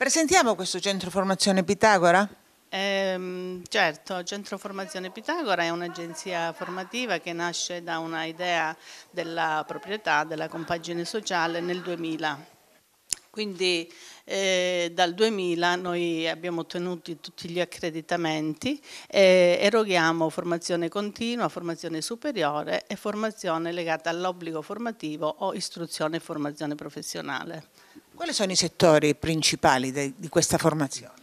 Presentiamo questo centro formazione Pitagora? Eh, certo, Centro Formazione Pitagora è un'agenzia formativa che nasce da un'idea della proprietà, della compagine sociale nel 2000. Quindi eh, dal 2000 noi abbiamo ottenuto tutti gli accreditamenti e eroghiamo formazione continua, formazione superiore e formazione legata all'obbligo formativo o istruzione e formazione professionale. Quali sono i settori principali de, di questa formazione?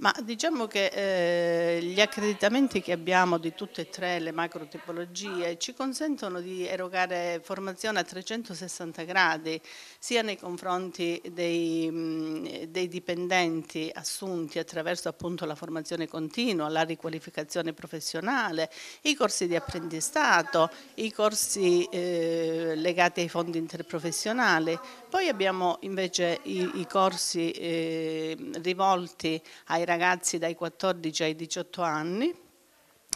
Ma diciamo che eh, gli accreditamenti che abbiamo di tutte e tre le macro tipologie ci consentono di erogare formazione a 360 gradi, sia nei confronti dei, dei dipendenti assunti attraverso appunto la formazione continua, la riqualificazione professionale, i corsi di apprendistato, i corsi eh, legati ai fondi interprofessionali. Poi abbiamo invece i, i corsi eh, rivolti ai ragazzi ragazzi dai 14 ai 18 anni,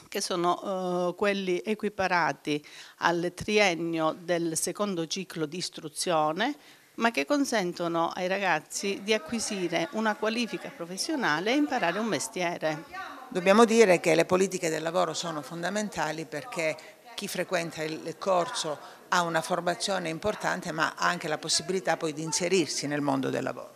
che sono eh, quelli equiparati al triennio del secondo ciclo di istruzione, ma che consentono ai ragazzi di acquisire una qualifica professionale e imparare un mestiere. Dobbiamo dire che le politiche del lavoro sono fondamentali perché chi frequenta il corso ha una formazione importante ma ha anche la possibilità poi di inserirsi nel mondo del lavoro.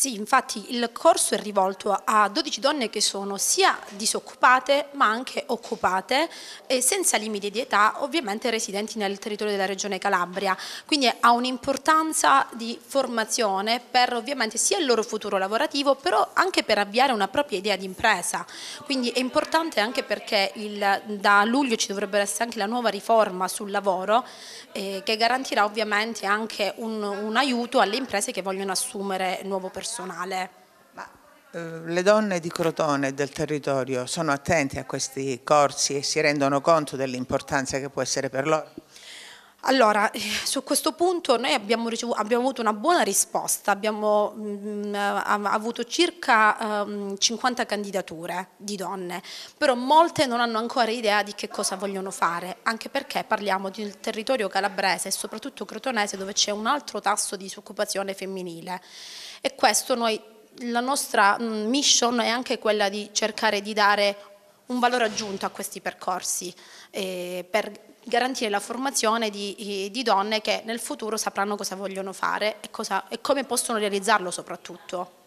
Sì, infatti il corso è rivolto a 12 donne che sono sia disoccupate ma anche occupate e senza limiti di età ovviamente residenti nel territorio della regione Calabria, quindi ha un'importanza di formazione per ovviamente sia il loro futuro lavorativo però anche per avviare una propria idea di impresa, quindi è importante anche perché il, da luglio ci dovrebbe essere anche la nuova riforma sul lavoro eh, che garantirà ovviamente anche un, un aiuto alle imprese che vogliono assumere nuovo personale personale. Ma, eh, le donne di Crotone e del territorio sono attente a questi corsi e si rendono conto dell'importanza che può essere per loro? Allora, eh, su questo punto noi abbiamo, ricevuto, abbiamo avuto una buona risposta, abbiamo mh, mm, eh, avuto circa um, ehm, 50 candidature di donne, però molte non hanno ancora idea di che cosa vogliono fare, anche perché parliamo di un territorio calabrese e soprattutto crotonese dove c'è un altro tasso di disoccupazione femminile e questo noi, la nostra mm, mission è anche quella di cercare di dare un valore aggiunto a questi percorsi eh, per garantire la formazione di, di, donne che nel futuro sapranno cosa vogliono fare e, cosa, e come possono realizzarlo soprattutto.